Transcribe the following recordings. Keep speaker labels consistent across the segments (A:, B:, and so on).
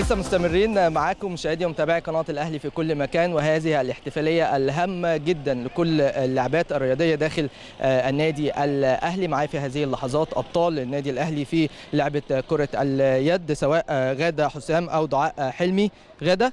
A: لسه مستمرين معاكم مشاهدي ومتابعي قناه الاهلي في كل مكان وهذه الاحتفاليه الهامه جدا لكل اللعبات الرياضيه داخل آه، النادي الاهلي معايا في هذه اللحظات ابطال النادي الاهلي في لعبه كره اليد سواء آه، غاده حسام او دعاء آه، حلمي غاده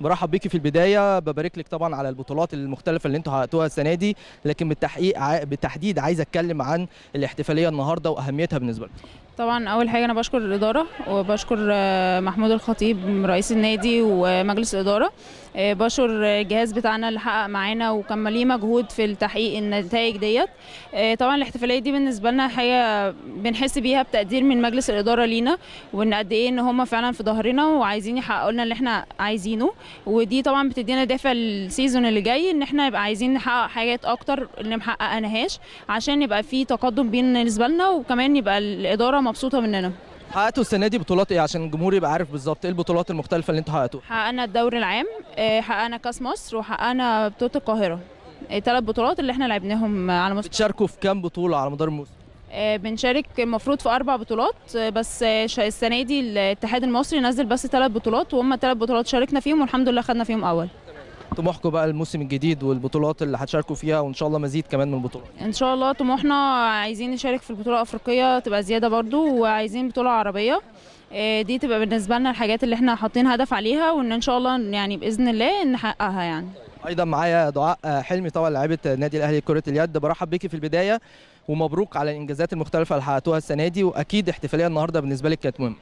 A: برحب بيكي في البدايه ببارك لك طبعا على البطولات المختلفه اللي انتوا حققتوها السنه دي لكن بالتحقيق بالتحديد عايز اتكلم عن الاحتفاليه النهارده واهميتها بالنسبه لك
B: طبعا اول حاجه انا بشكر الاداره وبشكر آه، محمود الخطيب رئيس النادي ومجلس الاداره آه، بشكر الجهاز بتاعنا اللي حقق معانا وكان ليه مجهود في تحقيق النتائج ديت آه، طبعا الاحتفاليه دي بالنسبه لنا حاجه بنحس بيها بتقدير من مجلس الاداره لينا وان قد ايه ان هم فعلا في ظهرنا وعايزين يحققوا لنا اللي احنا عايزينه ودي طبعا بتدينا دافع السيزون اللي جاي ان احنا يبقى عايزين نحقق حاجات اكتر اللي محققناهاش عشان يبقى في تقدم بين بالنسبه لنا وكمان يبقى الاداره مبسوطه مننا
A: حققتوا السنه دي بطولات ايه عشان الجمهور يبقى عارف بالظبط ايه البطولات المختلفه اللي انتوا حققتوها
B: حققنا الدوري العام إيه، حققنا كاس مصر وحققنا بطوله القاهره ثلاث إيه، بطولات اللي احنا لعبناهم على مستوى
A: بتشاركوا في كام بطوله على مدار الموسم
B: إيه، بنشارك المفروض في اربع بطولات بس السنه دي الاتحاد المصري نزل بس ثلاث بطولات وهم ثلاث بطولات شاركنا فيهم والحمد لله خدنا فيهم اول
A: طموحكم بقى الموسم الجديد والبطولات اللي هتشاركوا فيها وان شاء الله مزيد كمان من البطولات
B: ان شاء الله طموحنا عايزين نشارك في البطوله الافريقيه تبقى زياده برضو وعايزين بطوله عربيه آه، دي تبقى بالنسبه لنا الحاجات اللي احنا حاطين هدف عليها وان ان شاء الله يعني باذن الله نحققها يعني
A: ايضا معايا دعاء آه، حلمي طبعا لاعيبه النادي الاهلي كره اليد برحب بيكي في البدايه ومبروك على الانجازات المختلفه اللي حققتوها السنه دي واكيد احتفاليه النهارده بالنسبه لك كانت مهمه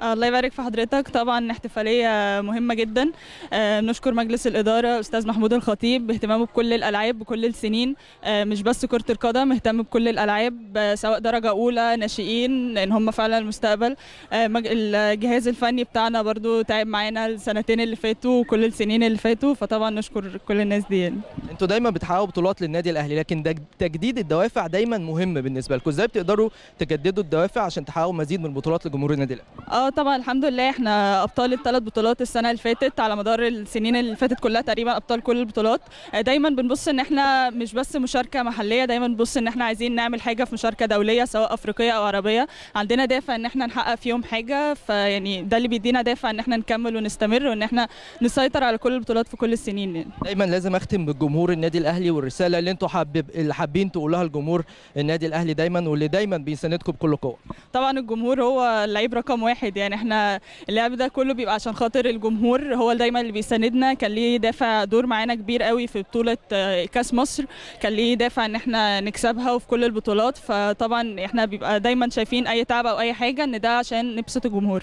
C: آه، الله يبارك في حضرتك طبعا احتفاليه مهمه جدا آه، نشكر مجلس الاداره استاذ محمود الخطيب باهتمامه بكل الالعاب بكل السنين آه، مش بس كره القدم اهتم بكل الالعاب سواء درجه اولى ناشئين لان هم فعلا المستقبل الجهاز الفني بتاعنا برضو تعب معانا السنتين اللي فاتوا وكل السنين اللي فاتوا فطبعا نشكر كل
A: الناس دي يعني. انتوا دايما بتحققوا بطولات للنادي الاهلي لكن تجديد الدوافع دايما مهم بالنسبه لكم ازاي بتقدروا تجددوا الدوافع عشان تحققوا مزيد من البطولات لجمهور النادي
C: الاهلي اه طبعا الحمد لله احنا ابطال الثلاث بطولات السنه اللي فاتت على مدار السنين اللي فاتت كلها تقريبا ابطال كل البطولات آه، دايما بنبص ان احنا مش بس مشاركه محليه دايما بنبص ان احنا عايزين نعمل حاجه في مشاركه دوليه سواء افريقيه او عربيه عندنا دافع ان احنا نحقق في يوم حاجه فيعني ده اللي بيدينا دافع ان احنا نكمل ونستمر وان احنا نسيطر على كل البطولات في كل السنين يعني.
A: دايما لازم اختم بالجمهور النادي الاهلي والرساله اللي انتوا حابب اللي حابين تقولها لجمهور النادي الاهلي دايما واللي دايما بيساندكم بكل قوه
C: طبعا الجمهور هو اللعيب رقم واحد اكيد يعني احنا اللعب ده كله بيبقى عشان خاطر الجمهور هو دايما اللي بيساندنا كان ليه دافع دور معانا كبير قوي في بطوله آه، كاس مصر كان ليه دافع ان احنا نكسبها وفي كل البطولات فطبعا احنا بيبقى دايما شايفين اي تعب او اي حاجه ان ده عشان نبسط الجمهور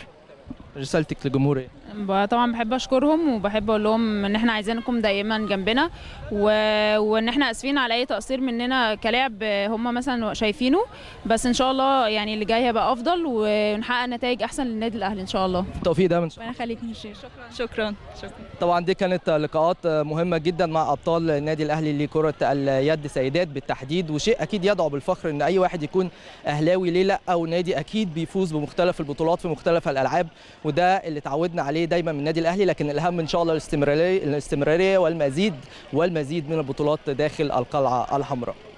A: رسالتك للجمهور ايه
B: طبعا بحب اشكرهم وبحب اقول لهم ان احنا عايزينكم دايما جنبنا و... وان احنا اسفين على اي تقصير مننا كلاعب هم مثلا شايفينه بس ان شاء الله يعني اللي جاي هيبقى افضل ونحقق نتائج احسن للنادي الاهلي ان شاء الله التوفيق دايما ربنا يخليك من
C: شكرا شكرا شكرا
A: طبعا دي كانت لقاءات مهمه جدا مع ابطال النادي الاهلي لكره اليد سيدات بالتحديد وشيء اكيد يدعو بالفخر ان اي واحد يكون اهلاوي ليه لا او نادي اكيد بيفوز بمختلف البطولات في مختلف الالعاب وده اللي اتعودنا عليه عليه دايما من النادي الاهلي لكن الاهم ان شاء الله الاستمراريه الاستمراريه والمزيد والمزيد من البطولات داخل القلعه الحمراء